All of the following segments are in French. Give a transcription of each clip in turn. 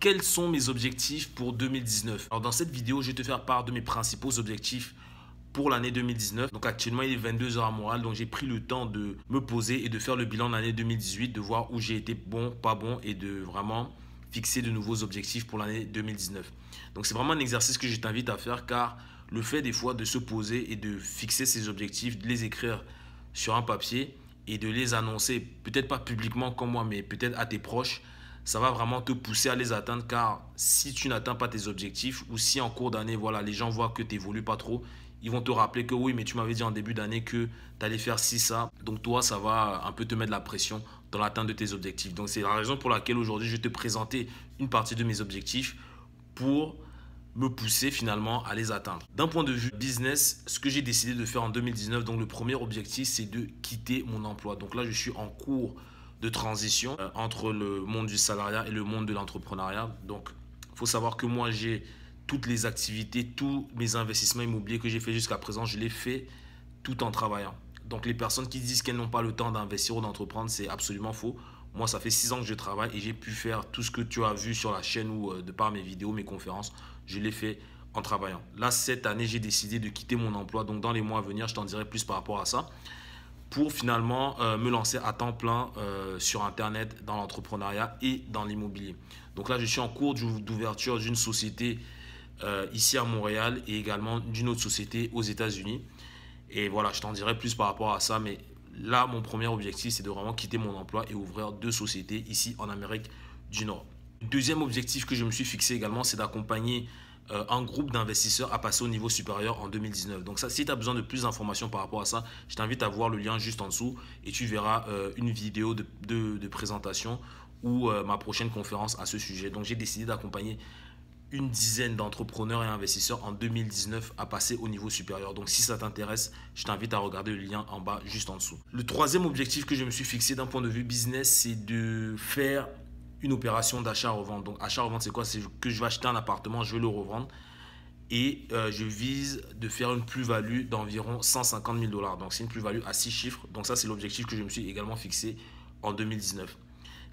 quels sont mes objectifs pour 2019 Alors dans cette vidéo, je vais te faire part de mes principaux objectifs pour l'année 2019. Donc actuellement, il est 22h à morale, donc j'ai pris le temps de me poser et de faire le bilan de l'année 2018, de voir où j'ai été bon, pas bon et de vraiment fixer de nouveaux objectifs pour l'année 2019. Donc c'est vraiment un exercice que je t'invite à faire car le fait des fois de se poser et de fixer ses objectifs, de les écrire sur un papier et de les annoncer, peut-être pas publiquement comme moi, mais peut-être à tes proches, ça va vraiment te pousser à les atteindre car si tu n'atteins pas tes objectifs ou si en cours d'année, voilà, les gens voient que tu n'évolues pas trop, ils vont te rappeler que oui, mais tu m'avais dit en début d'année que tu allais faire ci, ça. Donc toi, ça va un peu te mettre la pression dans l'atteinte de tes objectifs. Donc c'est la raison pour laquelle aujourd'hui, je vais te présenter une partie de mes objectifs pour me pousser finalement à les atteindre. D'un point de vue business, ce que j'ai décidé de faire en 2019, donc le premier objectif, c'est de quitter mon emploi. Donc là, je suis en cours de transition euh, entre le monde du salariat et le monde de l'entrepreneuriat. Donc, faut savoir que moi, j'ai toutes les activités, tous mes investissements immobiliers que j'ai fait jusqu'à présent, je les fais tout en travaillant. Donc, les personnes qui disent qu'elles n'ont pas le temps d'investir ou d'entreprendre, c'est absolument faux. Moi, ça fait six ans que je travaille et j'ai pu faire tout ce que tu as vu sur la chaîne ou euh, de par mes vidéos, mes conférences. Je l'ai fait en travaillant. Là, cette année, j'ai décidé de quitter mon emploi. Donc, dans les mois à venir, je t'en dirai plus par rapport à ça pour finalement euh, me lancer à temps plein euh, sur Internet, dans l'entrepreneuriat et dans l'immobilier. Donc là, je suis en cours d'ouverture d'une société euh, ici à Montréal et également d'une autre société aux États-Unis. Et voilà, je t'en dirai plus par rapport à ça, mais là, mon premier objectif, c'est de vraiment quitter mon emploi et ouvrir deux sociétés ici en Amérique du Nord. Deuxième objectif que je me suis fixé également, c'est d'accompagner euh, un groupe d'investisseurs à passer au niveau supérieur en 2019. Donc ça, si tu as besoin de plus d'informations par rapport à ça, je t'invite à voir le lien juste en dessous et tu verras euh, une vidéo de, présentation ou euh, ma prochaine conférence à ce sujet. Donc j'ai décidé d'accompagner une dizaine d'entrepreneurs et investisseurs en 2019 à passer au niveau supérieur. Donc si ça t'intéresse, je t'invite à regarder le lien en bas juste en dessous. Le troisième objectif que je me suis fixé d'un point de vue business, c'est de faire une opération d'achat-revente. Donc, achat-revente, c'est quoi C'est que je vais acheter un appartement, je vais le revendre. Et euh, je vise de faire une plus-value d'environ 150 000 dollars. Donc, c'est une plus-value à six chiffres. Donc, ça, c'est l'objectif que je me suis également fixé en 2019.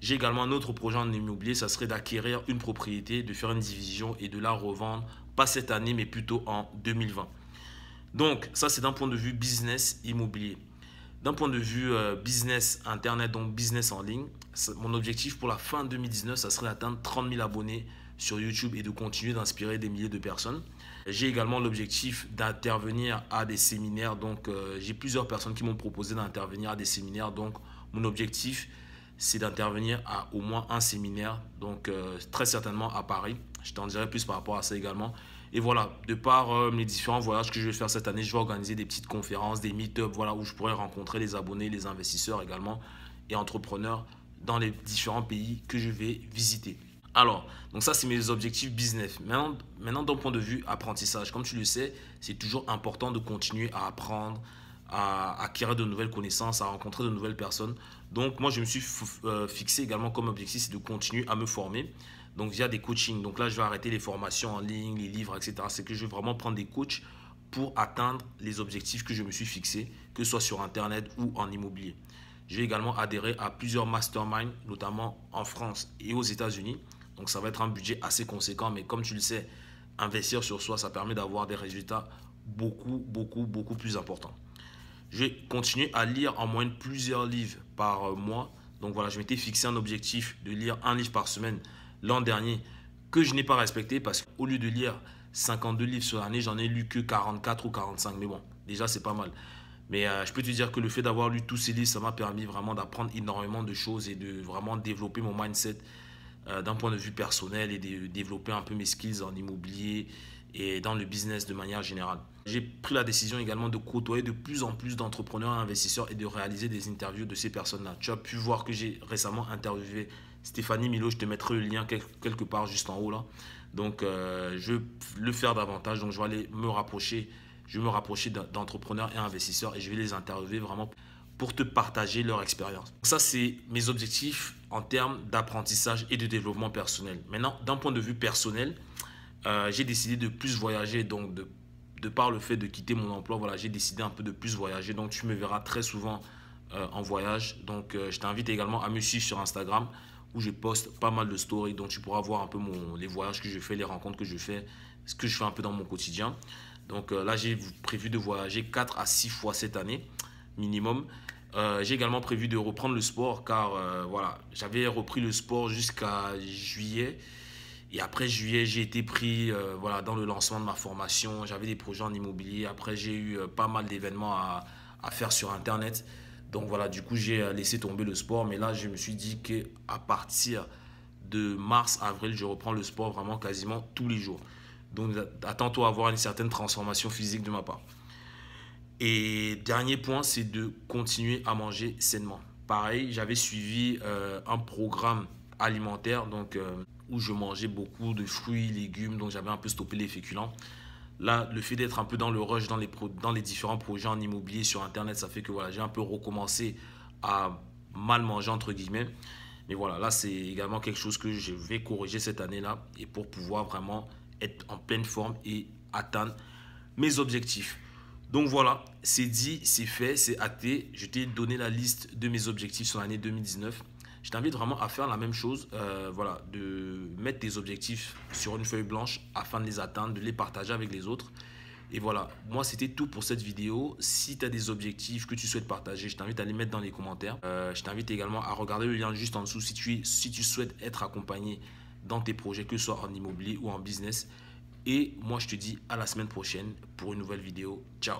J'ai également un autre projet en immobilier, ça serait d'acquérir une propriété, de faire une division et de la revendre, pas cette année, mais plutôt en 2020. Donc, ça, c'est d'un point de vue business immobilier. D'un point de vue euh, business internet, donc business en ligne, mon objectif pour la fin 2019, ça serait d'atteindre 30 000 abonnés sur YouTube et de continuer d'inspirer des milliers de personnes. J'ai également l'objectif d'intervenir à des séminaires. Donc, euh, j'ai plusieurs personnes qui m'ont proposé d'intervenir à des séminaires. Donc, mon objectif, c'est d'intervenir à au moins un séminaire. Donc, euh, très certainement à Paris. Je t'en dirai plus par rapport à ça également. Et voilà, de par les euh, mes différents voyages que je vais faire cette année, je vais organiser des petites conférences, des meet-ups, voilà, où je pourrai rencontrer les abonnés, les investisseurs également et entrepreneurs dans les différents pays que je vais visiter. Alors, donc ça, c'est mes objectifs business. Maintenant, maintenant d'un point de vue apprentissage, comme tu le sais, c'est toujours important de continuer à apprendre, à acquérir de nouvelles connaissances, à rencontrer de nouvelles personnes. Donc, moi, je me suis euh, fixé également comme objectif, c'est de continuer à me former donc via des coachings. Donc là, je vais arrêter les formations en ligne, les livres, etc. C'est que je vais vraiment prendre des coachs pour atteindre les objectifs que je me suis fixés, que ce soit sur Internet ou en immobilier. Je vais également adhérer à plusieurs masterminds, notamment en France et aux États-Unis. Donc ça va être un budget assez conséquent, mais comme tu le sais, investir sur soi, ça permet d'avoir des résultats beaucoup, beaucoup, beaucoup plus importants. Je vais continuer à lire en moyenne plusieurs livres par mois. Donc voilà, je m'étais fixé un objectif de lire un livre par semaine l'an dernier que je n'ai pas respecté parce qu'au lieu de lire 52 livres sur l'année, j'en ai lu que 44 ou 45. Mais bon, déjà, c'est pas mal. Mais euh, je peux te dire que le fait d'avoir lu tous ces livres, ça m'a permis vraiment d'apprendre énormément de choses et de vraiment développer mon mindset euh, d'un point de vue personnel et de développer un peu mes skills en immobilier et dans le business de manière générale. J'ai pris la décision également de côtoyer de plus en plus d'entrepreneurs et investisseurs et de réaliser des interviews de ces personnes-là. Tu as pu voir que j'ai récemment interviewé Stéphanie Milo, je te mettrai le lien quelque part juste en haut là. Donc, euh, je vais le faire davantage. Donc, je vais aller me rapprocher. Je vais me rapprocher d'entrepreneurs et investisseurs et je vais les interviewer vraiment pour te partager leur expérience. Ça, c'est mes objectifs en termes d'apprentissage et de développement personnel. Maintenant, d'un point de vue personnel, euh, j'ai décidé de plus voyager. Donc, de, par le fait de quitter mon emploi, voilà, j'ai décidé un peu de plus voyager. Donc, tu me verras très souvent euh, en voyage. Donc, je t'invite également à me suivre sur Instagram où je poste pas mal de stories dont tu pourras voir un peu les voyages que je fais, les rencontres que je fais, ce que je fais un peu dans mon quotidien. Donc euh, là, j'ai prévu de voyager 4 à 6 fois cette année minimum. Euh, j'ai également prévu de reprendre le sport car euh, voilà, j'avais repris le sport jusqu'à juillet. Et après juillet, j'ai été pris voilà, dans le lancement de ma formation. J'avais des projets en immobilier. Après, j'ai eu pas mal d'événements à, faire sur Internet. Donc voilà, du coup, j'ai euh, laissé tomber le sport. Mais là, je me suis dit qu'à partir de mars, avril, je reprends le sport vraiment quasiment tous les jours. Donc attends-toi à avoir une certaine transformation physique de ma part. Et dernier point, c'est de continuer à manger sainement. Pareil, j'avais suivi euh, un programme alimentaire donc, euh, où je mangeais beaucoup de fruits, légumes, donc j'avais un peu stoppé les féculents. Là, le fait d'être un peu dans le rush, dans les, dans les différents projets en immobilier sur Internet, ça fait que voilà, j'ai un peu recommencé à mal manger, entre guillemets. Mais voilà, là, c'est également quelque chose que je vais corriger cette année-là et pour pouvoir vraiment être en pleine forme et atteindre mes objectifs. Donc voilà, c'est dit, c'est fait, c'est acté. Je t'ai donné la liste de mes objectifs sur l'année 2019 je t'invite vraiment à faire la même chose, euh, voilà, de mettre tes objectifs sur une feuille blanche afin de les atteindre, de les partager avec les autres. Et voilà, moi c'était tout pour cette vidéo. Si tu as des objectifs que tu souhaites partager, je t'invite à les mettre dans les commentaires. Euh, je t'invite également à regarder le lien juste en dessous si tu, si tu souhaites être accompagné dans tes projets, que ce soit en immobilier ou en business. Et moi je te dis à la semaine prochaine pour une nouvelle vidéo. Ciao